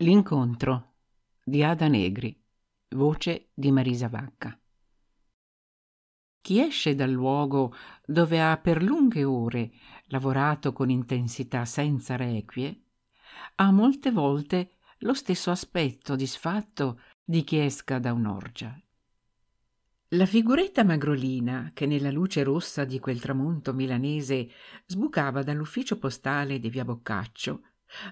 L'incontro di Ada Negri, voce di Marisa Vacca. Chi esce dal luogo dove ha per lunghe ore lavorato con intensità senza requie, ha molte volte lo stesso aspetto disfatto di chi esca da un'orgia. La figuretta magrolina che nella luce rossa di quel tramonto milanese sbucava dall'ufficio postale di via Boccaccio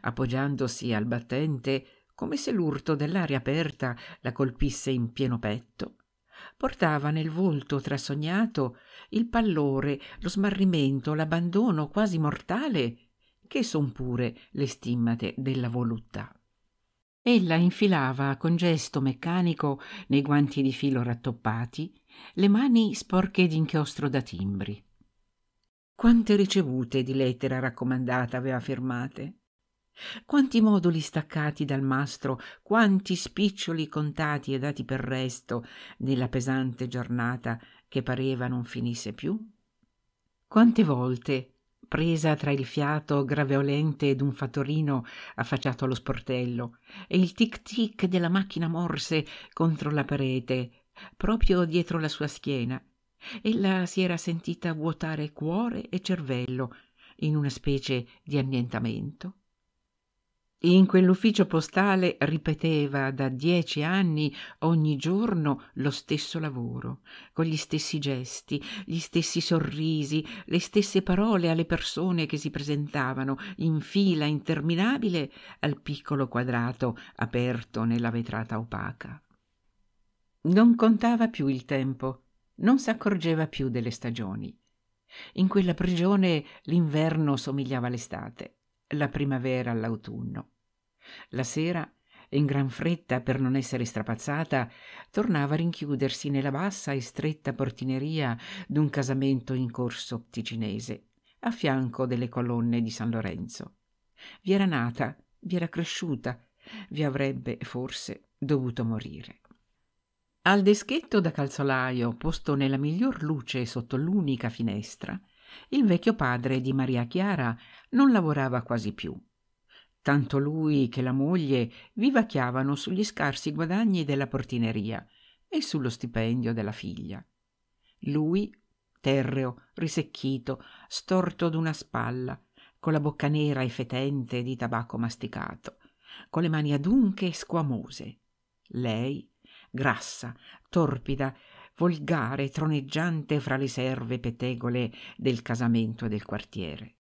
appoggiandosi al battente come se l'urto dell'aria aperta la colpisse in pieno petto portava nel volto trasognato il pallore lo smarrimento l'abbandono quasi mortale che son pure le stimmate della voluttà ella infilava con gesto meccanico nei guanti di filo rattoppati le mani sporche d'inchiostro da timbri quante ricevute di lettera raccomandata aveva firmate quanti moduli staccati dal mastro quanti spiccioli contati e dati per resto nella pesante giornata che pareva non finisse più quante volte presa tra il fiato graveolente d'un fattorino affacciato allo sportello e il tic tic della macchina morse contro la parete proprio dietro la sua schiena ella si era sentita vuotare cuore e cervello in una specie di annientamento in quell'ufficio postale ripeteva da dieci anni ogni giorno lo stesso lavoro, con gli stessi gesti, gli stessi sorrisi, le stesse parole alle persone che si presentavano in fila interminabile al piccolo quadrato aperto nella vetrata opaca. Non contava più il tempo, non s'accorgeva più delle stagioni. In quella prigione l'inverno somigliava all'estate la primavera all'autunno. La sera, in gran fretta per non essere strapazzata, tornava a rinchiudersi nella bassa e stretta portineria d'un casamento in corso ticinese, a fianco delle colonne di San Lorenzo. Vi era nata, vi era cresciuta, vi avrebbe forse dovuto morire. Al deschetto da calzolaio, posto nella miglior luce sotto l'unica finestra, il vecchio padre di Maria Chiara non lavorava quasi più. Tanto lui che la moglie vivacchiavano sugli scarsi guadagni della portineria e sullo stipendio della figlia. Lui, terreo, risecchito, storto d'una spalla, con la bocca nera e fetente di tabacco masticato, con le mani adunche e squamose. Lei, grassa, torpida, volgare, troneggiante fra le serve pettegole del casamento e del quartiere.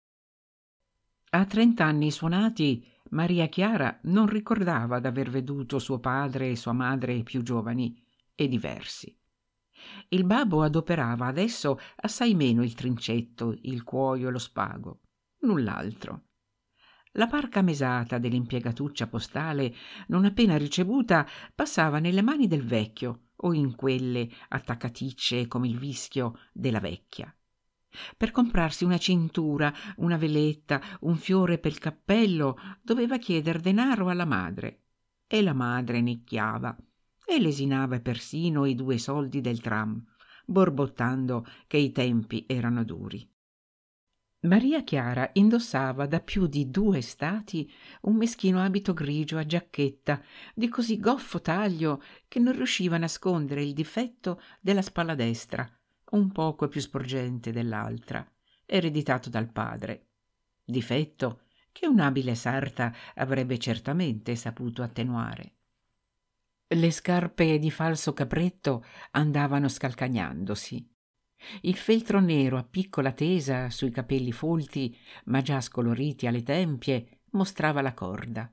A trent'anni suonati, Maria Chiara non ricordava d'aver veduto suo padre e sua madre più giovani e diversi. Il babbo adoperava adesso assai meno il trincetto, il cuoio e lo spago, null'altro. La parca mesata dell'impiegatuccia postale, non appena ricevuta, passava nelle mani del vecchio, o in quelle attaccaticce come il vischio della vecchia per comprarsi una cintura, una veletta, un fiore pel cappello, doveva chieder denaro alla madre. E la madre nicchiava e lesinava persino i due soldi del tram, borbottando che i tempi erano duri. Maria Chiara indossava da più di due stati un meschino abito grigio a giacchetta, di così goffo taglio che non riusciva a nascondere il difetto della spalla destra, un poco più sporgente dell'altra, ereditato dal padre. Difetto che un'abile sarta avrebbe certamente saputo attenuare. Le scarpe di falso capretto andavano scalcagnandosi il feltro nero a piccola tesa sui capelli folti, ma già scoloriti alle tempie, mostrava la corda.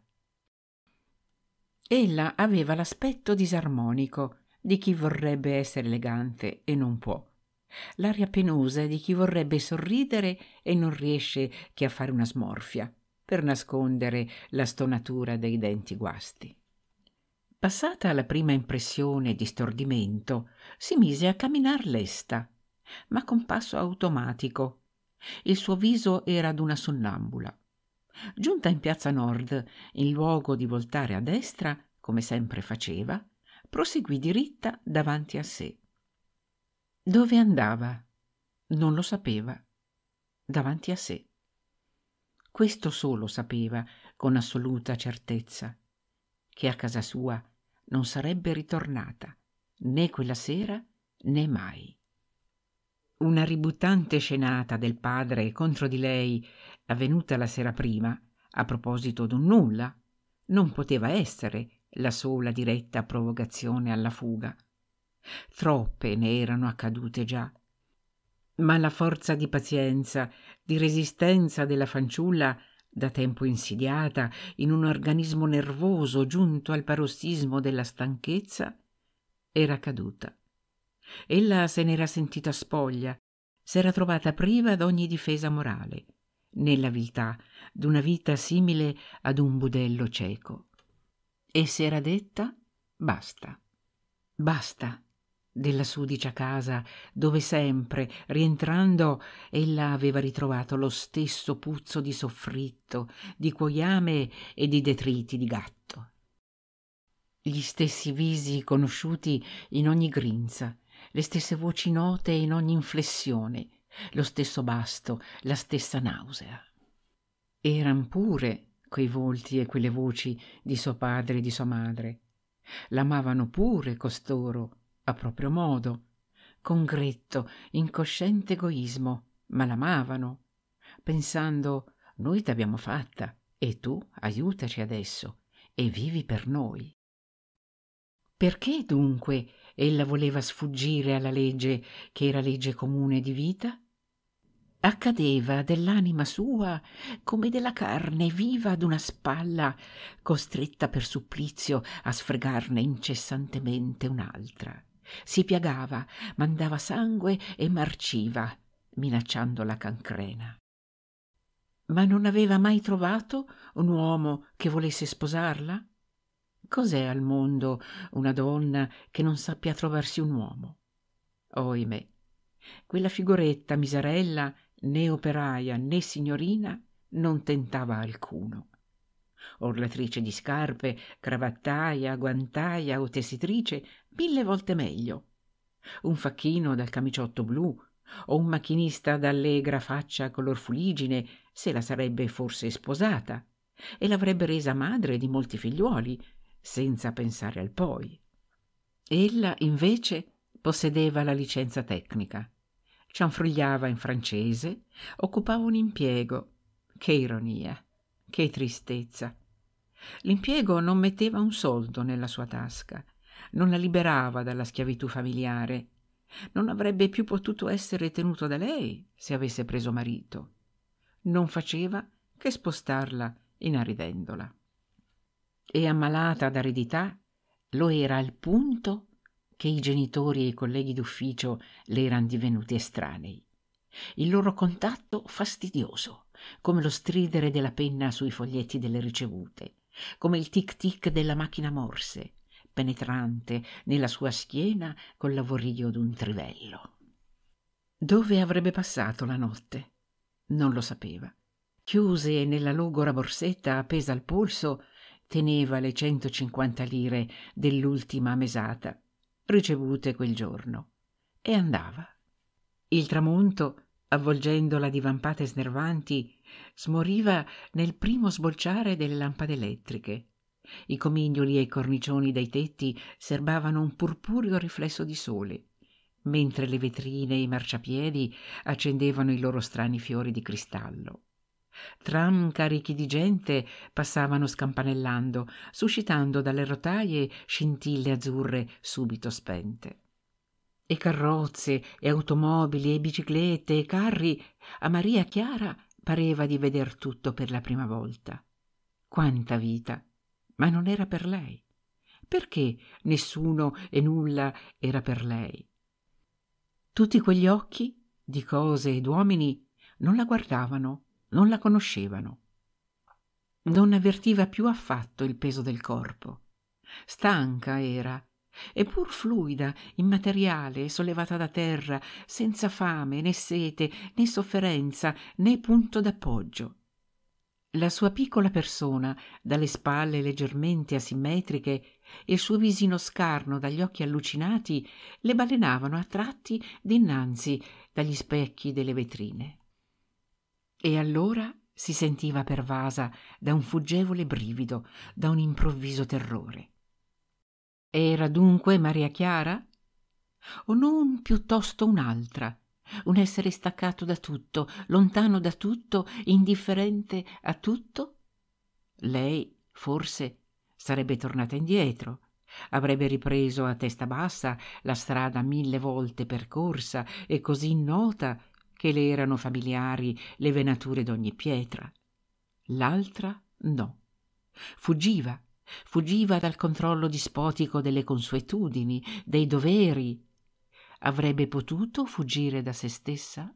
Ella aveva l'aspetto disarmonico di chi vorrebbe essere elegante e non può, l'aria penosa di chi vorrebbe sorridere e non riesce che a fare una smorfia per nascondere la stonatura dei denti guasti. Passata la prima impressione di stordimento, si mise a camminar lesta ma con passo automatico. Il suo viso era d'una sonnambula. Giunta in piazza Nord, in luogo di voltare a destra, come sempre faceva, proseguì diritta davanti a sé. Dove andava? Non lo sapeva. Davanti a sé. Questo solo sapeva con assoluta certezza, che a casa sua non sarebbe ritornata né quella sera né mai una ributtante scenata del padre contro di lei avvenuta la sera prima a proposito d'un nulla non poteva essere la sola diretta provocazione alla fuga troppe ne erano accadute già ma la forza di pazienza di resistenza della fanciulla da tempo insidiata in un organismo nervoso giunto al parossismo della stanchezza era caduta Ella se n'era sentita spoglia, s'era trovata priva d'ogni difesa morale, nella viltà d'una vita simile ad un budello cieco. E s'era detta basta, basta della sudicia casa dove sempre, rientrando, ella aveva ritrovato lo stesso puzzo di soffritto, di cuoiame e di detriti di gatto. Gli stessi visi conosciuti in ogni grinza, le stesse voci note in ogni inflessione, lo stesso basto, la stessa nausea. Eran pure quei volti e quelle voci di suo padre e di sua madre. L'amavano pure costoro, a proprio modo, con gretto, incosciente egoismo, ma l'amavano, pensando noi t'abbiamo fatta e tu aiutaci adesso e vivi per noi. Perché dunque Ella voleva sfuggire alla legge che era legge comune di vita? Accadeva dell'anima sua come della carne viva ad una spalla, costretta per supplizio a sfregarne incessantemente un'altra. Si piagava, mandava sangue e marciva, minacciando la cancrena. Ma non aveva mai trovato un uomo che volesse sposarla? Cos'è al mondo una donna che non sappia trovarsi un uomo? Oimè, quella figuretta miserella, né operaia né signorina, non tentava alcuno. Orlatrice di scarpe, cravattaia, guantaia o tessitrice, mille volte meglio. Un facchino dal camiciotto blu, o un macchinista d'allegra faccia color fuligine se la sarebbe forse sposata e l'avrebbe resa madre di molti figliuoli senza pensare al poi. Ella invece possedeva la licenza tecnica, cianfrugliava in francese, occupava un impiego. Che ironia, che tristezza. L'impiego non metteva un soldo nella sua tasca, non la liberava dalla schiavitù familiare, non avrebbe più potuto essere tenuto da lei se avesse preso marito. Non faceva che spostarla inaridendola e ammalata d'aridità lo era al punto che i genitori e i colleghi d'ufficio le eran divenuti estranei. Il loro contatto fastidioso, come lo stridere della penna sui foglietti delle ricevute, come il tic-tic della macchina morse, penetrante nella sua schiena col lavorio d'un trivello. Dove avrebbe passato la notte? Non lo sapeva. Chiuse nella logora borsetta appesa al polso, teneva le 150 lire dell'ultima mesata, ricevute quel giorno, e andava. Il tramonto, avvolgendola di vampate snervanti, smoriva nel primo sbocciare delle lampade elettriche. I comignoli e i cornicioni dei tetti serbavano un purpureo riflesso di sole, mentre le vetrine e i marciapiedi accendevano i loro strani fiori di cristallo tram carichi di gente passavano scampanellando suscitando dalle rotaie scintille azzurre subito spente e carrozze e automobili e biciclette e carri a maria chiara pareva di veder tutto per la prima volta quanta vita ma non era per lei perché nessuno e nulla era per lei tutti quegli occhi di cose e d'uomini non la guardavano non la conoscevano. Non avvertiva più affatto il peso del corpo. Stanca era, eppur fluida, immateriale, sollevata da terra, senza fame né sete né sofferenza né punto d'appoggio. La sua piccola persona, dalle spalle leggermente asimmetriche, e il suo visino scarno dagli occhi allucinati le balenavano a tratti dinanzi dagli specchi delle vetrine. E allora si sentiva pervasa da un fuggevole brivido, da un improvviso terrore. Era dunque Maria Chiara? O non piuttosto un'altra, un essere staccato da tutto, lontano da tutto, indifferente a tutto? Lei, forse, sarebbe tornata indietro, avrebbe ripreso a testa bassa la strada mille volte percorsa e così nota che le erano familiari le venature d'ogni pietra. L'altra no. Fuggiva, fuggiva dal controllo dispotico delle consuetudini, dei doveri. Avrebbe potuto fuggire da se stessa?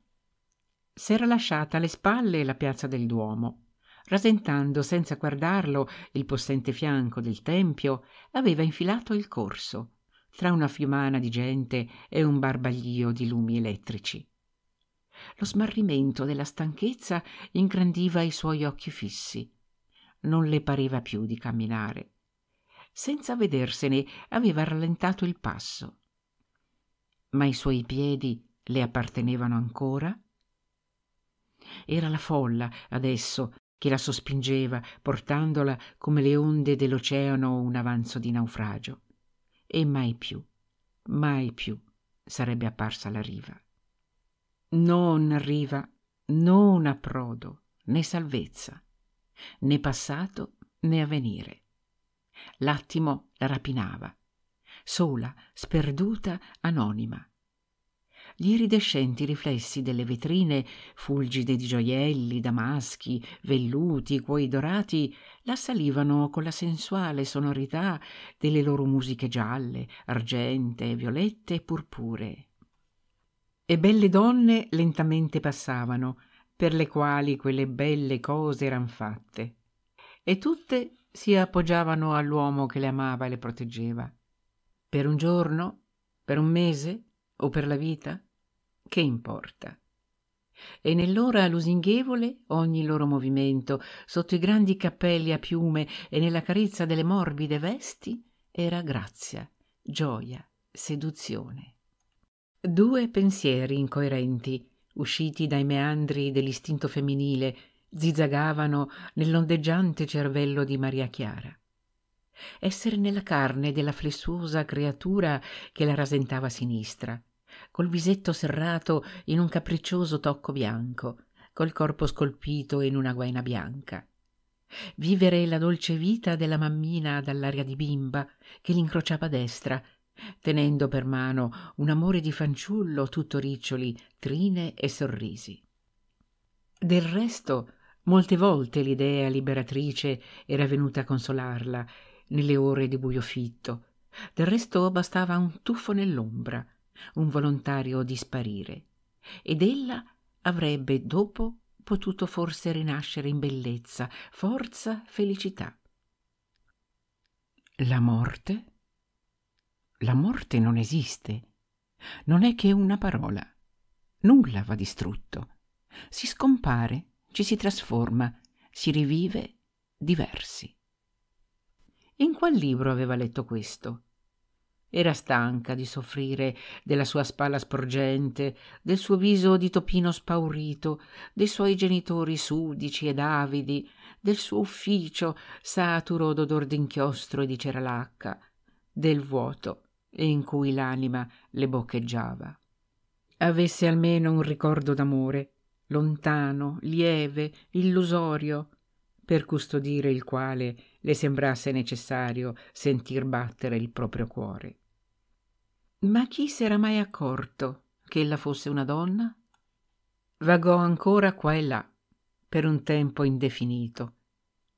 S'era lasciata alle spalle la piazza del Duomo. Rasentando senza guardarlo il possente fianco del tempio, aveva infilato il corso, tra una fiumana di gente e un barbaglio di lumi elettrici. Lo smarrimento della stanchezza ingrandiva i suoi occhi fissi. Non le pareva più di camminare. Senza vedersene aveva rallentato il passo. Ma i suoi piedi le appartenevano ancora? Era la folla adesso che la sospingeva, portandola come le onde dell'oceano un avanzo di naufragio. E mai più, mai più sarebbe apparsa la riva non riva, non approdo, né salvezza, né passato né avvenire. L'attimo la rapinava, sola, sperduta, anonima. Gli iridescenti riflessi delle vetrine, fulgide di gioielli, damaschi, velluti, cuoi dorati, la salivano con la sensuale sonorità delle loro musiche gialle, argente, violette e purpuree e belle donne lentamente passavano per le quali quelle belle cose eran fatte e tutte si appoggiavano all'uomo che le amava e le proteggeva per un giorno per un mese o per la vita che importa e nell'ora lusinghevole ogni loro movimento, sotto i grandi cappelli a piume e nella carezza delle morbide vesti, era grazia, gioia, seduzione due pensieri incoerenti usciti dai meandri dell'istinto femminile zizzagavano nell'ondeggiante cervello di maria chiara essere nella carne della flessuosa creatura che la rasentava a sinistra col visetto serrato in un capriccioso tocco bianco col corpo scolpito in una guaina bianca vivere la dolce vita della mammina dall'aria di bimba che l'incrociava a destra tenendo per mano un amore di fanciullo tutto riccioli, trine e sorrisi. Del resto, molte volte l'idea liberatrice era venuta a consolarla nelle ore di buio fitto. Del resto bastava un tuffo nell'ombra, un volontario disparire, ed ella avrebbe dopo potuto forse rinascere in bellezza, forza, felicità. La morte la morte non esiste. Non è che una parola. Nulla va distrutto. Si scompare, ci si trasforma, si rivive diversi. In qual libro aveva letto questo? Era stanca di soffrire della sua spalla sporgente, del suo viso di topino spaurito, dei suoi genitori sudici ed avidi, del suo ufficio saturo d'odor d'inchiostro e di ceralacca, del vuoto, e in cui l'anima le boccheggiava. Avesse almeno un ricordo d'amore, lontano, lieve, illusorio, per custodire il quale le sembrasse necessario sentir battere il proprio cuore. Ma chi s'era mai accorto che ella fosse una donna? Vagò ancora qua e là, per un tempo indefinito.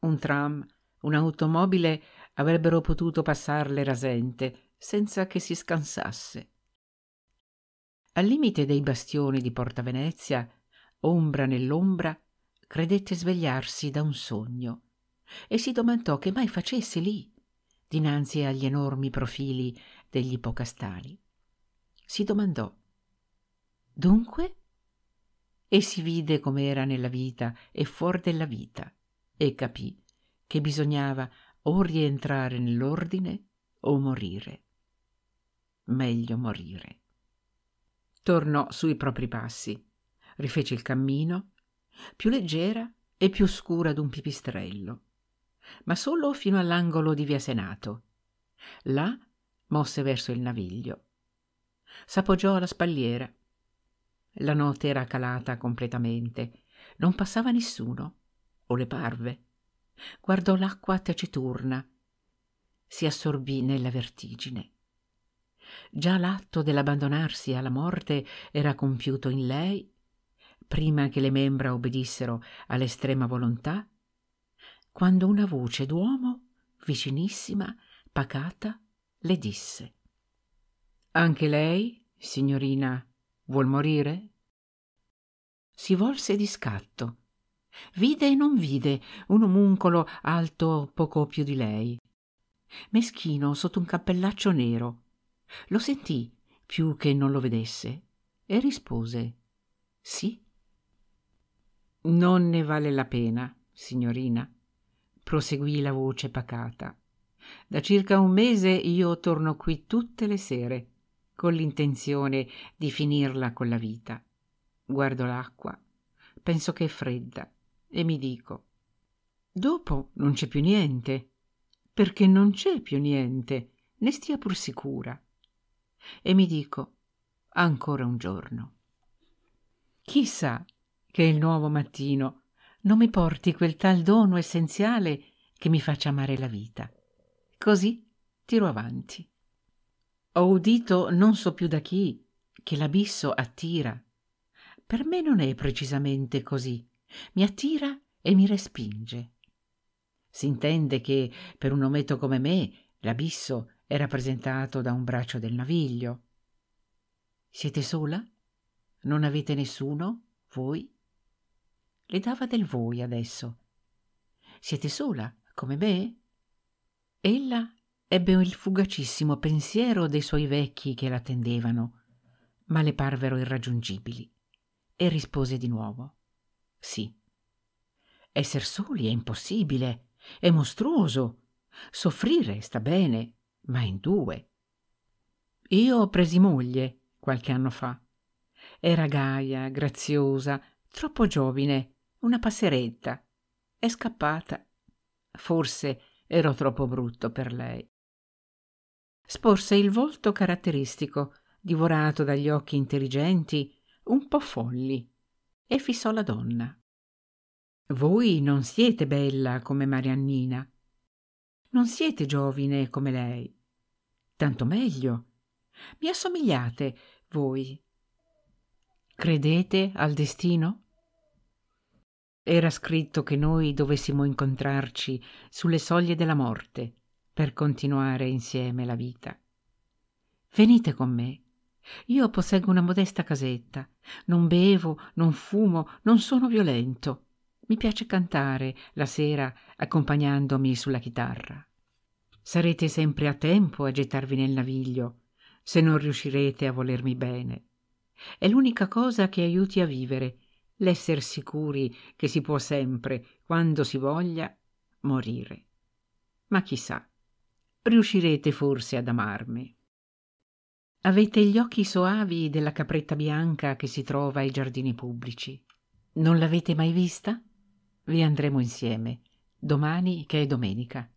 Un tram, un'automobile avrebbero potuto passarle rasente, senza che si scansasse. Al limite dei bastioni di Porta Venezia, ombra nell'ombra, credette svegliarsi da un sogno e si domandò che mai facesse lì, dinanzi agli enormi profili degli ipocastali. Si domandò Dunque? E si vide com'era nella vita e fuor della vita e capì che bisognava o rientrare nell'ordine o morire meglio morire. Tornò sui propri passi, rifece il cammino, più leggera e più scura d'un pipistrello, ma solo fino all'angolo di via Senato. Là mosse verso il naviglio. S'appoggiò alla spalliera. La notte era calata completamente, non passava nessuno, o le parve. Guardò l'acqua taciturna, si assorbì nella vertigine già l'atto dell'abbandonarsi alla morte era compiuto in lei prima che le membra obbedissero all'estrema volontà quando una voce d'uomo vicinissima pacata le disse anche lei signorina vuol morire si volse di scatto vide e non vide un omuncolo alto poco più di lei meschino sotto un cappellaccio nero lo sentì più che non lo vedesse e rispose Sì. Non ne vale la pena, signorina, proseguì la voce pacata. Da circa un mese io torno qui tutte le sere, con l'intenzione di finirla con la vita. Guardo l'acqua, penso che è fredda e mi dico Dopo non c'è più niente, perché non c'è più niente, ne stia pur sicura e mi dico ancora un giorno. Chissà che il nuovo mattino non mi porti quel tal dono essenziale che mi faccia amare la vita. Così tiro avanti. Ho udito non so più da chi che l'abisso attira. Per me non è precisamente così. Mi attira e mi respinge. Si intende che per un ometto come me l'abisso era presentato da un braccio del naviglio. Siete sola? Non avete nessuno? Voi? Le dava del voi adesso. Siete sola, come me? Ella ebbe il fugacissimo pensiero dei suoi vecchi che l'attendevano, ma le parvero irraggiungibili, e rispose di nuovo Sì. Esser soli è impossibile, è mostruoso. Soffrire sta bene, ma in due. Io presi moglie qualche anno fa. Era gaia, graziosa, troppo giovine, una passeretta. È scappata. Forse ero troppo brutto per lei. Sporse il volto caratteristico, divorato dagli occhi intelligenti, un po' folli, e fissò la donna. Voi non siete bella come Mariannina, non siete giovine come lei. Tanto meglio. Mi assomigliate voi. Credete al destino? Era scritto che noi dovessimo incontrarci sulle soglie della morte per continuare insieme la vita. Venite con me. Io posseggo una modesta casetta. Non bevo, non fumo, non sono violento. Mi piace cantare la sera accompagnandomi sulla chitarra. Sarete sempre a tempo a gettarvi nel naviglio se non riuscirete a volermi bene. È l'unica cosa che aiuti a vivere, l'esser sicuri che si può sempre, quando si voglia, morire. Ma chissà, riuscirete forse ad amarmi. Avete gli occhi soavi della capretta bianca che si trova ai giardini pubblici. Non l'avete mai vista? Vi andremo insieme, domani che è domenica.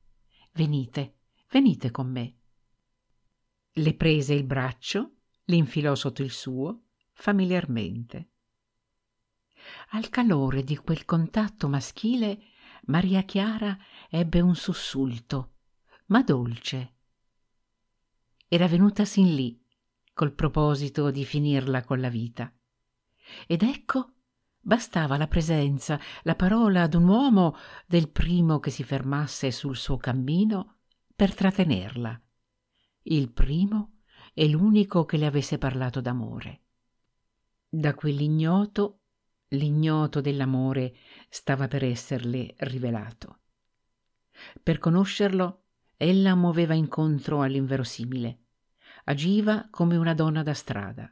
Venite, venite con me. Le prese il braccio, l'infilò sotto il suo, familiarmente. Al calore di quel contatto maschile, Maria Chiara ebbe un sussulto, ma dolce. Era venuta sin lì, col proposito di finirla con la vita. Ed ecco bastava la presenza, la parola d'un uomo del primo che si fermasse sul suo cammino per trattenerla. Il primo e l'unico che le avesse parlato d'amore. Da quell'ignoto, l'ignoto dell'amore stava per esserle rivelato. Per conoscerlo, ella muoveva incontro all'inverosimile. Agiva come una donna da strada.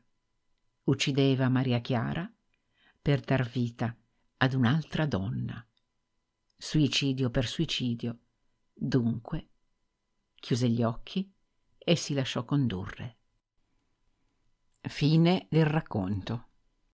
Uccideva Maria Chiara per dar vita ad un'altra donna. Suicidio per suicidio, dunque, chiuse gli occhi e si lasciò condurre. Fine del racconto.